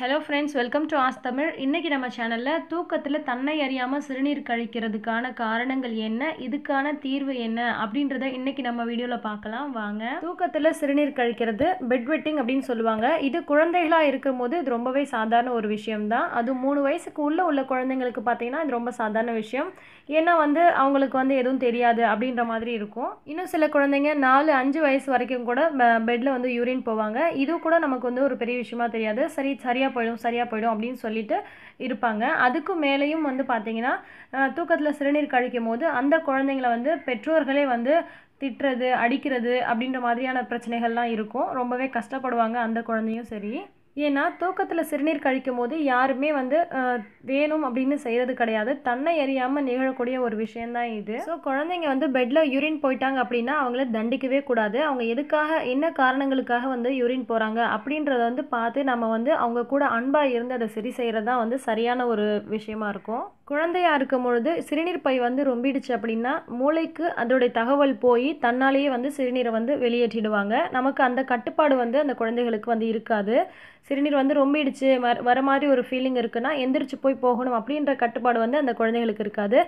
hello friends welcome to us Tamil இன்றைக்கி நம்ம சேனலில் தூக்கத்தில் தன்னை அறியாமல் சிறுநீர் கழிக்கிறதுக்கான காரணங்கள் என்ன இதுக்கான தீர்வு என்ன அப்படின்றத இன்றைக்கி நம்ம வீடியோவில் பார்க்கலாம் வாங்க தூக்கத்தில் சிறுநீர் கழிக்கிறது பெட் வெட்டிங் அப்படின்னு சொல்லுவாங்க இது குழந்தைகளாக போது இது ரொம்பவே சாதாரண ஒரு விஷயம்தான் அது மூணு வயசுக்கு உள்ளே உள்ள குழந்தைங்களுக்கு பார்த்தீங்கன்னா இது ரொம்ப சாதாரண விஷயம் ஏன்னா வந்து அவங்களுக்கு வந்து எதுவும் தெரியாது அப்படின்ற மாதிரி இருக்கும் இன்னும் சில குழந்தைங்க நாலு அஞ்சு வயசு வரைக்கும் கூட பெட்டில் வந்து யூரின் போவாங்க இது கூட நமக்கு வந்து ஒரு பெரிய விஷயமா தெரியாது சரி சரியாக சரியாக போயிடும் சரியாக போயிடும் அப்படின்னு சொல்லிட்டு இருப்பாங்க அதுக்கும் மேலேயும் வந்து பார்த்திங்கன்னா தூக்கத்தில் சிறுநீர் கழிக்கும் போது அந்த குழந்தைங்களை வந்து பெற்றோர்களே வந்து திட்டுறது அடிக்கிறது அப்படின்ற மாதிரியான பிரச்சனைகள்லாம் இருக்கும் ரொம்பவே கஷ்டப்படுவாங்க அந்த குழந்தையும் சரி ஏன்னா தூக்கத்தில் சிறுநீர் கழிக்கும் போது யாருமே வந்து வேணும் அப்படின்னு செய்கிறது கிடையாது தன்னை எறியாமல் நிகழக்கூடிய ஒரு விஷயந்தான் இது ஸோ குழந்தைங்க வந்து பெட்டில் யூரின் போயிட்டாங்க அப்படின்னா அவங்கள தண்டிக்கவே கூடாது அவங்க எதுக்காக என்ன காரணங்களுக்காக வந்து யூரின் போகிறாங்க அப்படின்றத வந்து பார்த்து நம்ம வந்து அவங்க கூட அன்பாக இருந்து அதை சரி செய்கிறது தான் வந்து சரியான ஒரு விஷயமா இருக்கும் குழந்தையாக இருக்கும் பொழுது சிறுநீர் பை வந்து ரொம்பிடுச்சு அப்படின்னா மூளைக்கு அதோடைய தகவல் போய் தன்னாலேயே வந்து சிறுநீரை வந்து வெளியேற்றிடுவாங்க நமக்கு அந்த கட்டுப்பாடு வந்து அந்த குழந்தைகளுக்கு வந்து இருக்காது சிறுநீர் வந்து ரொம்பிடுச்சு வர வர மாதிரி ஒரு ஃபீலிங் இருக்குன்னா எந்திரிச்சு போய் போகணும் அப்படின்ற கட்டுப்பாடு வந்து அந்த குழந்தைகளுக்கு இருக்காது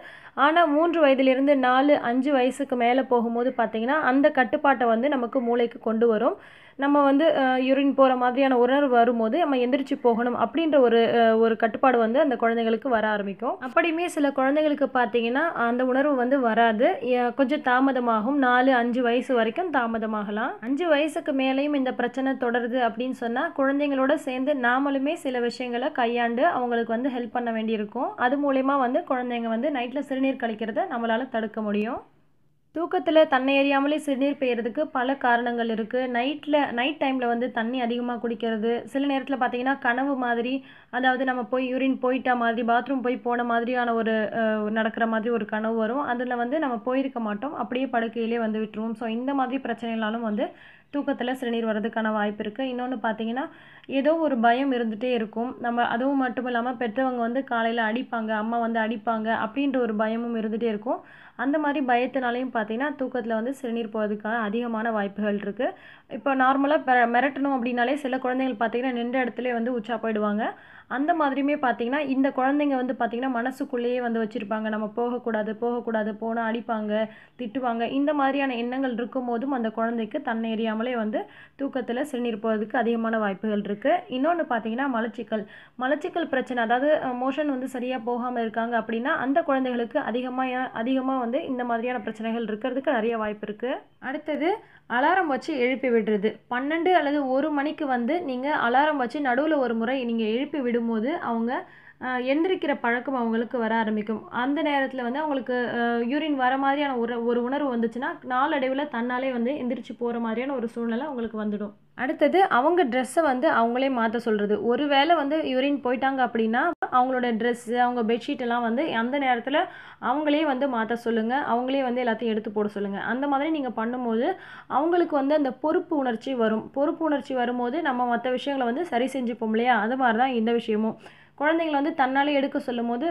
ஆனால் மூன்று வயதிலிருந்து நாலு அஞ்சு வயசுக்கு மேலே போகும்போது பார்த்திங்கன்னா அந்த கட்டுப்பாட்டை வந்து நமக்கு மூளைக்கு கொண்டு வரும் நம்ம வந்து யூரின் போகிற மாதிரியான உணர்வு வரும்போது நம்ம எந்திரிச்சு போகணும் அப்படின்ற ஒரு ஒரு கட்டுப்பாடு வந்து அந்த குழந்தைங்களுக்கு வர ஆரம்பிக்கும் அப்படியுமே சில குழந்தைகளுக்கு பார்த்தீங்கன்னா அந்த உணர்வு வந்து வராது கொஞ்சம் தாமதமாகும் நாலு அஞ்சு வயசு வரைக்கும் தாமதமாகலாம் அஞ்சு வயசுக்கு மேலேயும் இந்த பிரச்சனை தொடருது அப்படின்னு சொன்னால் குழந்தைங்களோட சேர்ந்து நாமளுமே சில விஷயங்களை கையாண்டு அவங்களுக்கு வந்து ஹெல்ப் பண்ண வேண்டியிருக்கும் அது மூலயமா வந்து குழந்தைங்க வந்து நைட்டில் சிறுநீர் கழிக்கிறத நம்மளால் தடுக்க முடியும் தூக்கத்தில் தன்னை எறியாமலே சிறுநீர் பெய்யறதுக்கு பல காரணங்கள் இருக்குது நைட்டில் நைட் டைமில் வந்து தண்ணி அதிகமாக குடிக்கிறது சில நேரத்தில் பார்த்தீங்கன்னா கனவு மாதிரி அதாவது நம்ம போய் யூரின் போயிட்ட மாதிரி பாத்ரூம் போய் போன மாதிரியான ஒரு நடக்கிற மாதிரி ஒரு கனவு வரும் அதில் வந்து நம்ம போயிருக்க மாட்டோம் அப்படியே படுக்கையிலே வந்து விட்டுருவோம் ஸோ இந்த மாதிரி பிரச்சனைகளாலும் வந்து தூக்கத்தில் சிறுநீர் வர்றதுக்கான வாய்ப்பு இருக்குது இன்னொன்று பார்த்தீங்கன்னா ஏதோ ஒரு பயம் இருந்துகிட்டே இருக்கும் நம்ம அதுவும் மட்டும் இல்லாமல் பெற்றவங்க வந்து காலையில் அடிப்பாங்க அம்மா வந்து அடிப்பாங்க அப்படின்ற ஒரு பயமும் இருந்துகிட்டே இருக்கும் அந்த மாதிரி பயத்தினாலையும் பார்த்தீங்கன்னா தூக்கத்தில் வந்து சிறுநீர் போகிறதுக்கான அதிகமான வாய்ப்புகள் இருக்குது இப்போ நார்மலாக மிரட்டணும் அப்படின்னாலே சில குழந்தைகள் பார்த்திங்கன்னா நின்ற இடத்துல வந்து உச்சா போயிடுவாங்க அந்த மாதிரியுமே பார்த்தீங்கன்னா இந்த குழந்தைங்க வந்து பார்த்திங்கன்னா மனசுக்குள்ளேயே வந்து வச்சுருப்பாங்க நம்ம போகக்கூடாது போகக்கூடாது போனால் அடிப்பாங்க திட்டுவாங்க இந்த மாதிரியான எண்ணங்கள் இருக்கும் போதும் அந்த குழந்தைக்கு தன்னை எறியாமலே வந்து தூக்கத்தில் சிறுநீர் போகிறதுக்கு அதிகமான வாய்ப்புகள் இருக்குது இன்னொன்று பார்த்தீங்கன்னா மலச்சிக்கல் மலச்சிக்கல் பிரச்சனை அதாவது மோஷன் வந்து சரியாக போகாமல் இருக்காங்க அப்படின்னா அந்த குழந்தைகளுக்கு அதிகமாக அதிகமாக வந்து இந்த மாதிரியான பிரச்சனைகள் இருக்கிறதுக்கு நிறைய வாய்ப்பு இருக்குது அடுத்தது அலாரம் வச்சு எழுப்பி விடுறது பன்னெண்டு அல்லது ஒரு மணிக்கு வந்து நீங்கள் அலாரம் வச்சு நடுவில் ஒரு முறை நீங்கள் எழுப்பி விடு விடும்போது அவங்க எந்திரிக்கிற பழக்கம் அவங்களுக்கு வர ஆரம்பிக்கும் அந்த நேரத்தில் வந்து அவங்களுக்கு யூரின் வர மாதிரியான ஒரு ஒரு உணர்வு வந்துச்சுன்னா நாளடைவில் தன்னாலே வந்து எந்திரிச்சு போகிற மாதிரியான ஒரு சூழ்நிலை அவங்களுக்கு வந்துடும் அடுத்தது அவங்க ட்ரெஸ்ஸை வந்து அவங்களே மாற்ற சொல்கிறது ஒருவேளை வந்து யூரின் போயிட்டாங்க அப்படின்னா அவங்களோட ட்ரெஸ்ஸு அவங்க பெட்ஷீட்டெல்லாம் வந்து அந்த நேரத்தில் அவங்களே வந்து மாற்ற சொல்லுங்கள் அவங்களே வந்து எல்லாத்தையும் எடுத்து போட சொல்லுங்கள் அந்த மாதிரி நீங்கள் பண்ணும்போது அவங்களுக்கு வந்து அந்த பொறுப்பு உணர்ச்சி வரும் பொறுப்பு உணர்ச்சி வரும்போது நம்ம மற்ற விஷயங்களை வந்து சரி செஞ்சுப்போம் இல்லையா அது மாதிரி தான் இந்த விஷயமும் குழந்தைங்களை வந்து தன்னாலே எடுக்க சொல்லும் போது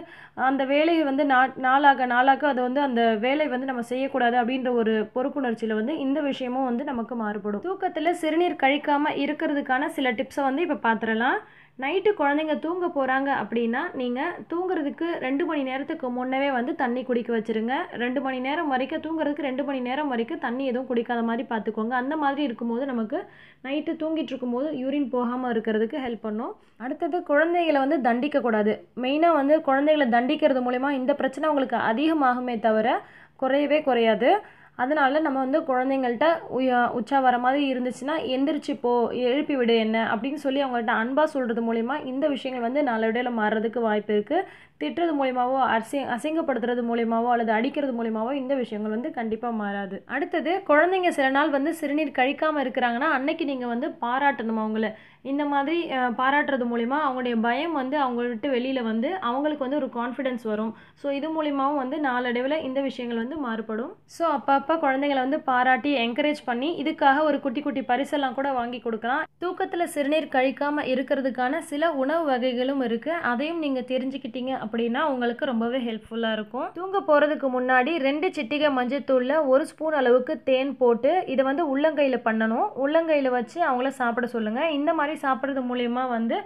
அந்த வேலையை வந்து நா நாளாக நாளாக அது வந்து அந்த வேலை வந்து நம்ம செய்யக்கூடாது அப்படின்ற ஒரு பொறுப்புணர்ச்சியில் வந்து இந்த விஷயமும் வந்து நமக்கு மாறுபடும் தூக்கத்தில் சிறுநீர் கழிக்காமல் இருக்கிறதுக்கான சில டிப்ஸை வந்து இப்போ பார்த்துடலாம் நைட்டு குழந்தைங்க தூங்க போகிறாங்க அப்படின்னா நீங்கள் தூங்குறதுக்கு ரெண்டு மணி நேரத்துக்கு முன்னவே வந்து தண்ணி குடிக்க வச்சுருங்க ரெண்டு மணி நேரம் வரைக்கும் தூங்குறதுக்கு ரெண்டு மணி நேரம் வரைக்கும் தண்ணி எதுவும் குடிக்காத மாதிரி பார்த்துக்கோங்க அந்த மாதிரி இருக்கும்போது நமக்கு நைட்டு தூங்கிட்டு இருக்கும்போது யூரின் போகாமல் இருக்கிறதுக்கு ஹெல்ப் பண்ணும் அடுத்தது குழந்தைகளை வந்து தண்டிக்கக்கூடாது மெயினாக வந்து குழந்தைகளை தண்டிக்கிறது மூலிமா இந்த பிரச்சனை உங்களுக்கு அதிகமாகுமே தவிர குறையவே குறையாது அதனால் நம்ம வந்து குழந்தைங்கள்ட்ட உச்சா வர மாதிரி இருந்துச்சுன்னா எந்திரிச்சு போ எழுப்பி விடு என்ன அப்படின்னு சொல்லி அவங்கள்ட்ட அன்பாக சொல்கிறது மூலிமா இந்த விஷயங்கள் வந்து நல்லபடியில் மாறுறதுக்கு வாய்ப்பு இருக்குது திட்டுறது மூலியமாகவோ அசி அசிங்கப்படுத்துறது மூலியமாகவோ அல்லது அடிக்கிறது மூலியமாவோ இந்த விஷயங்கள் வந்து கண்டிப்பாக மாறாது அடுத்தது குழந்தைங்க சில நாள் வந்து சிறுநீர் கழிக்காமல் இருக்கிறாங்கன்னா அன்னைக்கு நீங்கள் வந்து பாராட்டணும் அவங்கள இந்த மாதிரி பாராட்டுறது மூலிமா அவங்களுடைய பயம் வந்து அவங்க விட்டு வெளியில் வந்து அவங்களுக்கு வந்து ஒரு கான்ஃபிடென்ஸ் வரும் ஸோ இது மூலிமாவும் வந்து நாளடைவில் இந்த விஷயங்கள் வந்து மாறுபடும் ஸோ அப்பப்போ குழந்தைங்களை வந்து பாராட்டி என்கரேஜ் பண்ணி இதுக்காக ஒரு குட்டி குட்டி பரிசெல்லாம் கூட வாங்கி கொடுக்கலாம் தூக்கத்தில் சிறுநீர் கழிக்காமல் இருக்கிறதுக்கான சில உணவு வகைகளும் இருக்குது அதையும் நீங்கள் தெரிஞ்சுக்கிட்டீங்க அப்படின்னா உங்களுக்கு ரொம்பவே ஹெல்ப்ஃபுல்லாக இருக்கும் தூங்க போகிறதுக்கு முன்னாடி ரெண்டு சிட்டிகை மஞ்சத்தூளில் ஒரு ஸ்பூன் அளவுக்கு தேன் போட்டு இதை வந்து உள்ளங்கையில் பண்ணணும் உள்ளங்கையில் வச்சு அவங்கள சாப்பிட சொல்லுங்கள் இந்த மாதிரி சாப்பிட்றது மூலயமா வந்து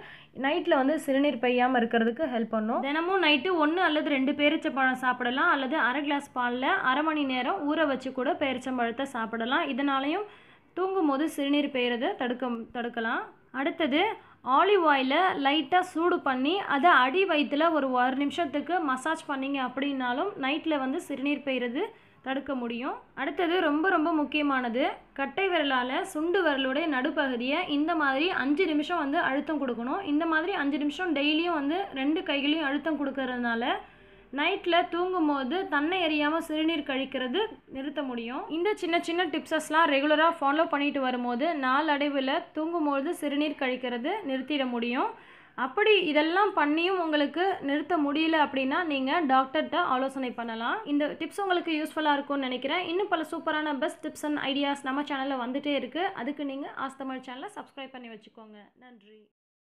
நைட்டில் வந்து சிறுநீர் பெய்யாமல் இருக்கிறதுக்கு ஹெல்ப் பண்ணும் தினமும் நைட்டு ஒன்று அல்லது ரெண்டு பேரிச்சம்பழம் சாப்பிடலாம் அல்லது அரை கிளாஸ் பாலில் அரை மணி நேரம் ஊற வச்சு கூட பேரிச்சம்பழத்தை சாப்பிடலாம் இதனாலையும் தூங்கும் போது சிறுநீர் பெய்கிறத தடுக்க தடுக்கலாம் அடுத்தது ஆலிவ் ஆயிலை லைட்டாக சூடு பண்ணி அதை அடி வயிற்றில் ஒரு ஒரு நிமிஷத்துக்கு மசாஜ் பண்ணிங்க அப்படின்னாலும் நைட்டில் வந்து சிறுநீர் பெய்கிறது தடுக்க முடியும் அடுத்தது ரொம்ப ரொம்ப முக்கியமானது கட்டை விரலால் சுண்டு விரலுடைய நடுப்பகுதியை இந்த மாதிரி அஞ்சு நிமிஷம் வந்து அழுத்தம் கொடுக்கணும் இந்த மாதிரி அஞ்சு நிமிஷம் டெய்லியும் வந்து ரெண்டு கைகளையும் அழுத்தம் கொடுக்கறதுனால நைட்டில் தூங்கும் போது தன்னை எறியாமல் சிறுநீர் கழிக்கிறது நிறுத்த முடியும் இந்த சின்ன சின்ன டிப்ஸஸ்லாம் ரெகுலராக ஃபாலோ பண்ணிட்டு வரும்போது நாளடைவில் தூங்கும்போது சிறுநீர் கழிக்கிறது நிறுத்திட முடியும் அப்படி இதெல்லாம் பண்ணியும் உங்களுக்கு நிறுத்த முடியல அப்படின்னா நீங்கள் டாக்டர்கிட்ட ஆலோசனை பண்ணலாம் இந்த டிப்ஸ் உங்களுக்கு யூஸ்ஃபுல்லாக இருக்கும்னு நினைக்கிறேன் இன்னும் பல சூப்பரான பெஸ்ட் டிப்ஸ் அண்ட் ஐடியாஸ் நம்ம சேனலில் வந்துகிட்டே இருக்குது அதுக்கு நீங்கள் ஆஸ்தமிழ் சேனலை சப்ஸ்கிரைப் பண்ணி வச்சுக்கோங்க நன்றி